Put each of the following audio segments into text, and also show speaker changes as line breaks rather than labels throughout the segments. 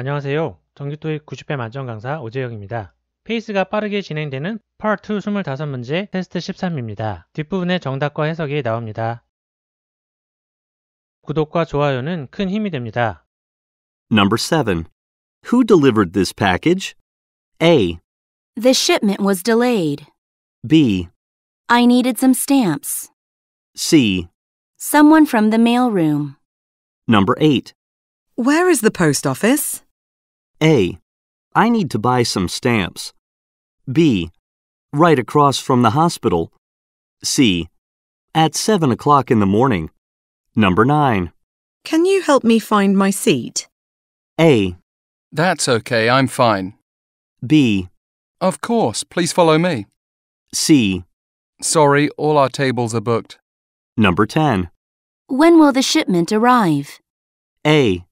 안녕하세요. 정규토익 90회 만점 강사 오재영입니다. 페이스가 빠르게 진행되는
파트 25문제 테스트 13입니다. 뒷부분에 정답과 해석이 나옵니다. 구독과 좋아요는 큰 힘이 됩니다.
Number 7.
Who delivered this package? A. The shipment was delayed. B. I needed some stamps. C. Someone from the mailroom.
Number 8.
Where is the post office?
A. I need to buy some stamps. B. Right across from the hospital. C. At 7 o'clock in the morning.
Number 9. Can you help me find my seat? A. That's okay, I'm fine. B. Of course, please follow me. C. Sorry, all our tables are booked. Number 10.
When will the shipment arrive?
A.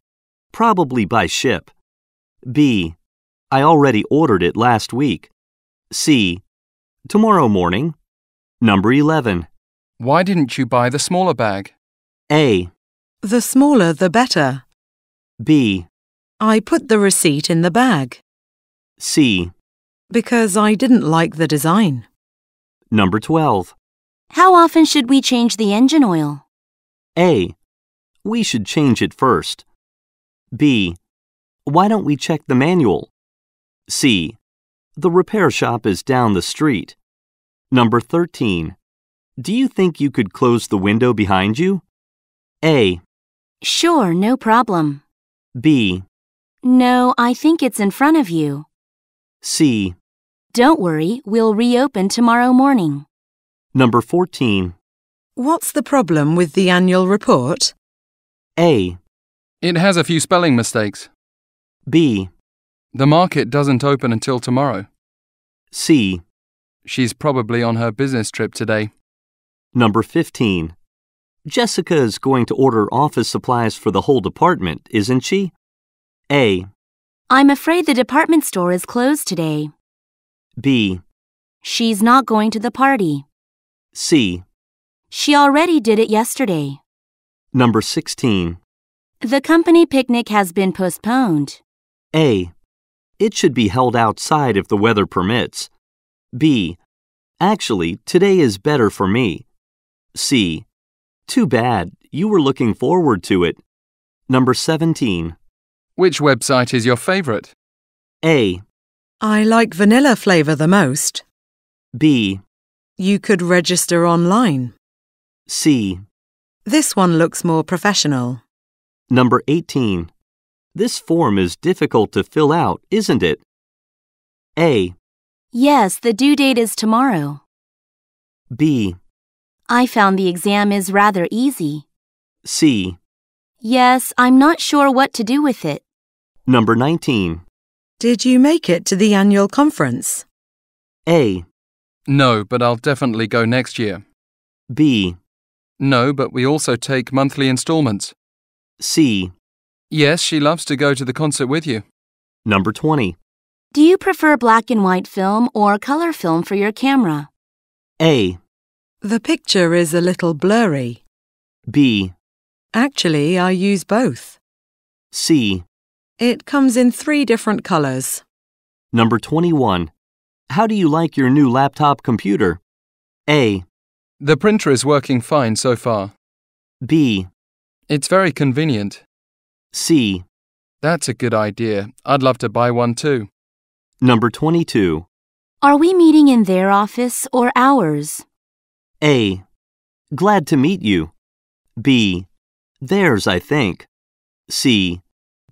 Probably by ship.
B. I already ordered it last week. C. Tomorrow morning. Number 11. Why didn't you buy the smaller bag?
A. The smaller the better. B. I put the receipt in the bag. C. Because I didn't like the design. Number 12.
How often should we change the engine oil?
A. We should change it first. B. Why don't we check the manual? C. The repair shop is down the street. Number 13. Do you think you could close the window behind you?
A. Sure, no problem. B. No, I think it's in front of you. C. Don't worry, we'll reopen tomorrow morning.
Number 14.
What's the problem with the
annual report? A. It has a few spelling mistakes. B. The market doesn't open until tomorrow. C. She's probably on her business trip today. Number 15.
Jessica is going to order office supplies for the whole department, isn't she? A.
I'm afraid the department store is closed today. B. She's not going to the party. C. She already did it yesterday.
Number 16.
The company picnic has been postponed.
A. It should be held outside if the weather permits. B. Actually, today is better for me. C. Too bad, you were looking forward to it. Number 17. Which website
is your favorite? A.
I like vanilla flavor the most. B. You could register online. C. This one looks more professional. Number 18. This form is
difficult to fill out, isn't it? A.
Yes, the due date is tomorrow. B. I found the exam is rather easy. C. Yes, I'm not sure what to do with it.
Number
19.
Did you
make it to the annual conference? A.
No, but I'll definitely go next year. B. No, but we also take monthly installments. C. Yes, she loves to go to the concert with you. Number 20.
Do you prefer black and white film or color film for your camera? A. The picture is a little blurry.
B.
Actually, I use both. C. It comes
in three different colors. Number 21. How do you like your new laptop computer? A. The printer is working fine so far. B. It's very convenient. C. That's a good idea. I'd love to buy one too. Number 22.
Are we meeting in their office or ours?
A. Glad to meet you.
B. Theirs, I think. C.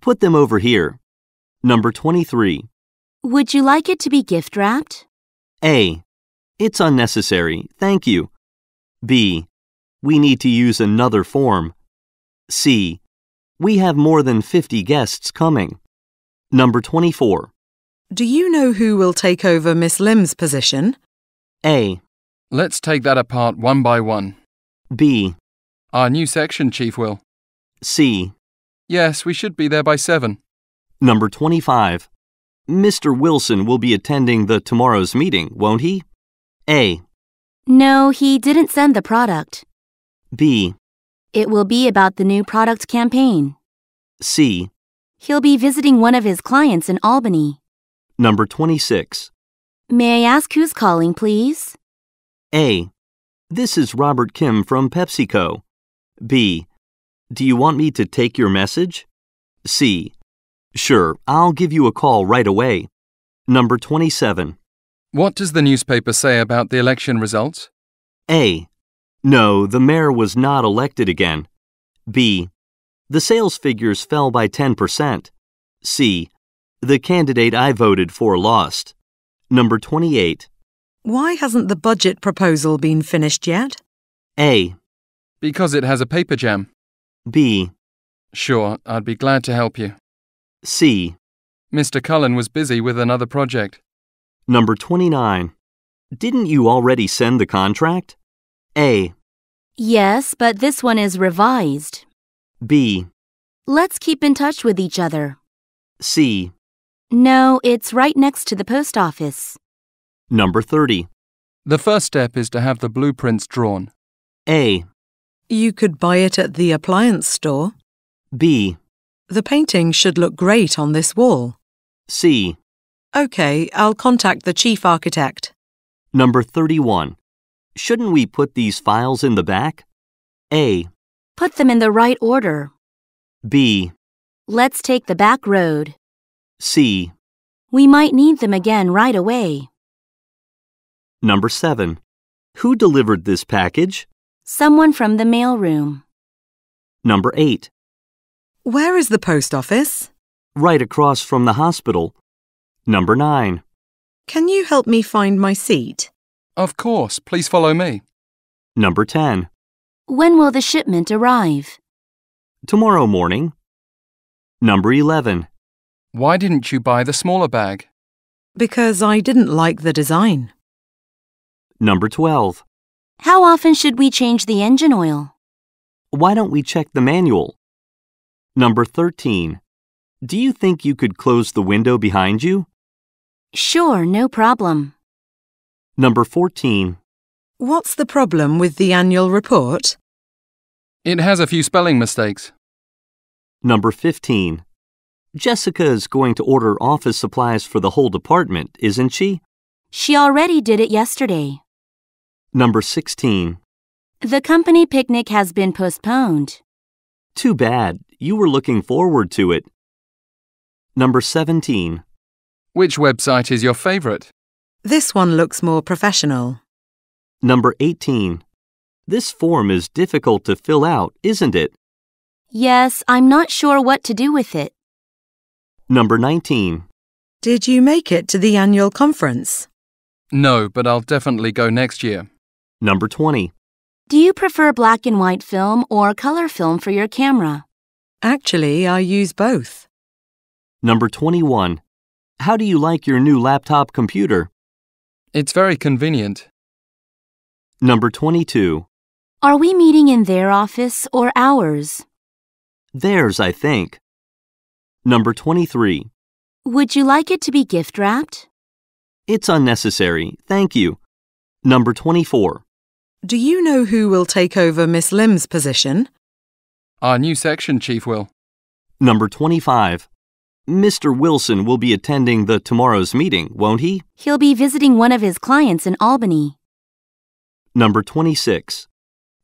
Put them over here. Number 23.
Would you like it to be gift wrapped?
A. It's unnecessary, thank you. B. We need to use another form. C. We have more than 50 guests coming.
Number 24.
Do you know who will take over
Miss Lim's position? A. Let's take that apart one by one. B. Our new section chief will. C. Yes, we should be there by 7.
Number 25. Mr. Wilson will be attending the tomorrow's meeting, won't he? A.
No, he didn't send the product. B. It will be about the new product campaign. C. He'll be visiting one of his clients in Albany.
Number 26.
May I ask who's calling, please?
A. This is Robert Kim from PepsiCo. B. Do you want me to take your message? C. Sure, I'll give you a call right away. Number 27. What does the newspaper say about the election results? A. No, the mayor was not elected again. B. The sales figures fell by 10%. C. The candidate I voted for lost. Number 28.
Why hasn't the budget proposal been finished yet?
A. Because it has a paper jam. B. Sure, I'd be glad to help you. C. Mr. Cullen was busy with another project. Number 29.
Didn't you already send the contract? A.
Yes, but this one is revised. B. Let's keep in touch with each other. C. No, it's right next to the post office.
Number 30. The first step is to have the blueprints drawn. A. You could buy
it at the appliance store. B. The painting should look great on this wall. C. OK, I'll contact the chief architect.
Number 31. Shouldn't we put these files in the back? A.
Put them in the right order. B. Let's take the back road. C. We might need them again right away.
Number 7. Who delivered this package?
Someone from the mailroom.
Number 8.
Where is the post office? Right across
from the hospital. Number 9.
Can you help me find my seat?
Of course, please follow me.
Number 10.
When will the shipment arrive?
Tomorrow morning. Number 11. Why didn't you buy the smaller bag? Because I didn't like the design. Number 12.
How often should we change the engine oil?
Why don't we check the manual? Number 13. Do you think you could close the window behind you?
Sure, no problem.
Number 14.
What's the problem with the annual report?
It has a few spelling mistakes. Number 15. Jessica is going to order office supplies for the whole department, isn't she?
She already did it yesterday.
Number 16.
The company picnic has been postponed.
Too bad. You were looking forward to it. Number 17. Which website is your favorite?
This one looks more
professional. Number 18. This form is difficult to fill out, isn't it?
Yes, I'm not sure what to do with it.
Number
19.
Did you make it to the annual conference?
No, but I'll definitely go next year. Number 20.
Do you prefer black and white film or color film for your camera? Actually, I use both.
Number
21. How do you like your new laptop computer? It's very convenient. Number 22.
Are we meeting in their office or ours?
Theirs, I think. Number 23.
Would you like it to be gift wrapped?
It's unnecessary, thank you. Number 24.
Do you know who will take over Miss Lim's position?
Our new section chief will. Number 25. Mr. Wilson will be attending the tomorrow's meeting, won't he?
He'll be visiting one of his clients in Albany.
Number 26.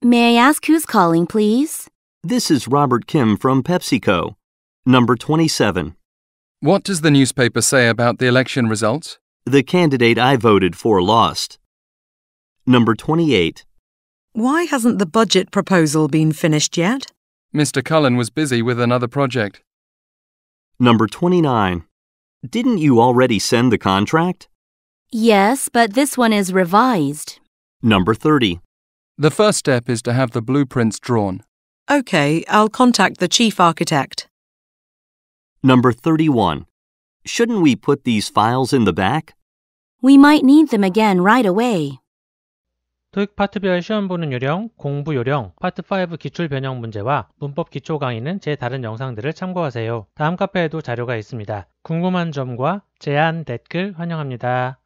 May I ask who's calling, please?
This is Robert Kim from PepsiCo. Number 27. What does the newspaper say about the election results? The candidate I voted for lost.
Number 28.
Why hasn't the budget proposal been finished yet?
Mr. Cullen was busy with another project. Number 29.
Didn't you already send the contract?
Yes, but this one is revised.
Number 30. The first step is to have the blueprints drawn.
OK, I'll contact the chief architect.
Number 31.
Shouldn't we put these files in the back?
We might need them again right away.
토익 파트별 시험 보는 요령, 공부 요령, 파트 5 기출 변형 문제와 문법 기초 강의는 제 다른 영상들을 참고하세요. 다음 카페에도 자료가 있습니다. 궁금한 점과 제안, 댓글 환영합니다.